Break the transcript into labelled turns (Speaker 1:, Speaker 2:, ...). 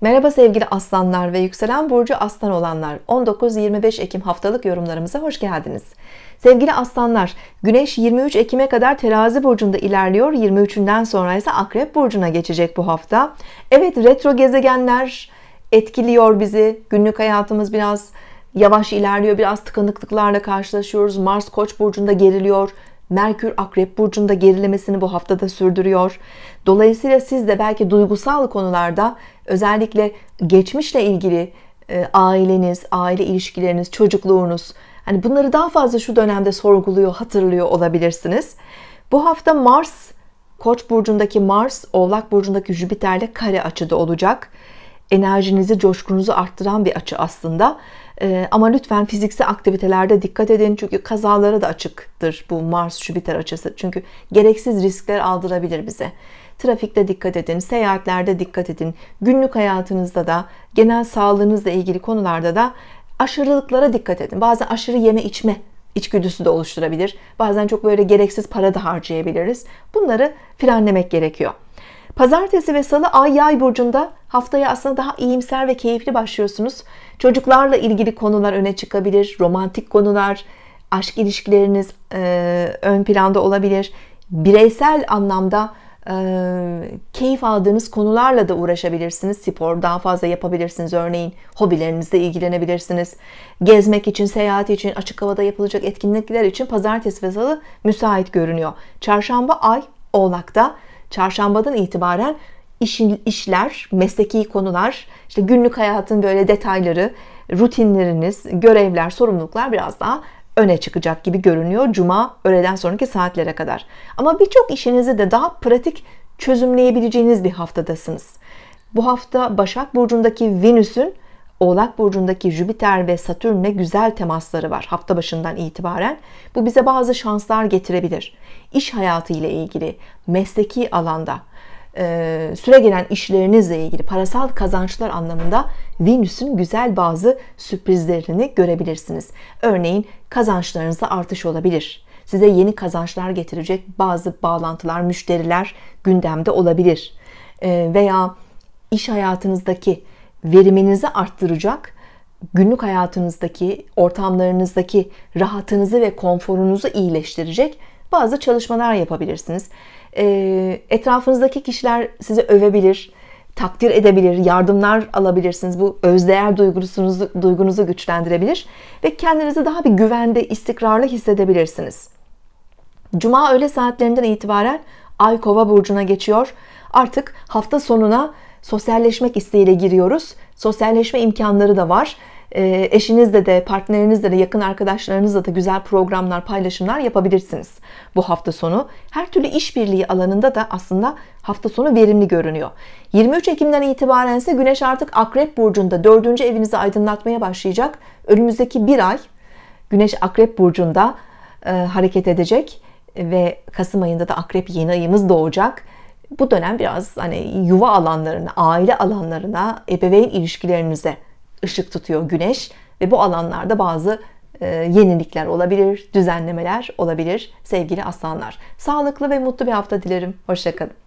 Speaker 1: Merhaba sevgili aslanlar ve yükselen burcu aslan olanlar 19-25 Ekim haftalık yorumlarımıza hoş geldiniz. Sevgili aslanlar güneş 23 Ekim'e kadar terazi burcunda ilerliyor 23'ünden sonra ise akrep burcuna geçecek bu hafta. Evet retro gezegenler etkiliyor bizi günlük hayatımız biraz yavaş ilerliyor biraz tıkanıklıklarla karşılaşıyoruz Mars koç burcunda geriliyor Merkür Akrep Burcu'nda gerilemesini bu haftada sürdürüyor. Dolayısıyla siz de belki duygusal konularda özellikle geçmişle ilgili e, aileniz, aile ilişkileriniz, çocukluğunuz hani bunları daha fazla şu dönemde sorguluyor, hatırlıyor olabilirsiniz. Bu hafta Mars Koç burcundaki Mars, Oğlak burcundaki Jüpiter'le kare açıda olacak. Enerjinizi, coşkunuzu arttıran bir açı aslında. Ee, ama lütfen fiziksel aktivitelerde dikkat edin çünkü kazalara da açıktır bu Mars Jüpiter açısı. Çünkü gereksiz riskler aldırabilir bize. Trafikte dikkat edin, seyahatlerde dikkat edin. Günlük hayatınızda da, genel sağlığınızla ilgili konularda da aşırılıklara dikkat edin. Bazen aşırı yeme içme içgüdüsü de oluşturabilir. Bazen çok böyle gereksiz para da harcayabiliriz. Bunları frenlemek gerekiyor. Pazartesi ve salı ay yay burcunda Haftaya aslında daha iyimser ve keyifli başlıyorsunuz. Çocuklarla ilgili konular öne çıkabilir, romantik konular, aşk ilişkileriniz e, ön planda olabilir. Bireysel anlamda e, keyif aldığınız konularla da uğraşabilirsiniz. Spor daha fazla yapabilirsiniz örneğin. Hobilerinizle ilgilenebilirsiniz. Gezmek için, seyahat için, açık havada yapılacak etkinlikler için pazartesi ve salı müsait görünüyor. Çarşamba ay Oğlak'ta. Çarşambadan itibaren işin, işler, mesleki konular, işte günlük hayatın böyle detayları, rutinleriniz, görevler, sorumluluklar biraz daha öne çıkacak gibi görünüyor cuma öğleden sonraki saatlere kadar. Ama birçok işinizi de daha pratik çözümleyebileceğiniz bir haftadasınız. Bu hafta Başak burcundaki Venüs'ün Oğlak burcundaki Jüpiter ve Satürn'le güzel temasları var hafta başından itibaren. Bu bize bazı şanslar getirebilir. İş hayatı ile ilgili, mesleki alanda, e, süre gelen işlerinizle ilgili parasal kazançlar anlamında Venüs'ün güzel bazı sürprizlerini görebilirsiniz. Örneğin kazançlarınızda artış olabilir. Size yeni kazançlar getirecek bazı bağlantılar, müşteriler gündemde olabilir. E, veya iş hayatınızdaki veriminizi arttıracak günlük hayatınızdaki, ortamlarınızdaki rahatınızı ve konforunuzu iyileştirecek bazı çalışmalar yapabilirsiniz. Ee, etrafınızdaki kişiler sizi övebilir, takdir edebilir, yardımlar alabilirsiniz. Bu özdeğer duygunuzu, duygunuzu güçlendirebilir ve kendinizi daha bir güvende, istikrarlı hissedebilirsiniz. Cuma öğle saatlerinden itibaren Ay Kova burcuna geçiyor. Artık hafta sonuna sosyalleşmek isteğiyle giriyoruz. Sosyalleşme imkanları da var. Ee, eşinizle de, partnerinizle de, yakın arkadaşlarınızla da güzel programlar, paylaşımlar yapabilirsiniz bu hafta sonu. Her türlü işbirliği alanında da aslında hafta sonu verimli görünüyor. 23 Ekim'den itibaren ise Güneş artık Akrep Burcu'nda dördüncü evinizi aydınlatmaya başlayacak. Önümüzdeki bir ay Güneş Akrep Burcu'nda e, hareket edecek ve Kasım ayında da Akrep yeni ayımız doğacak bu dönem biraz hani yuva alanlarına, aile alanlarına, ebeveyn ilişkilerinize ışık tutuyor güneş ve bu alanlarda bazı e, yenilikler olabilir, düzenlemeler olabilir sevgili aslanlar. Sağlıklı ve mutlu bir hafta dilerim. Hoşçakalın.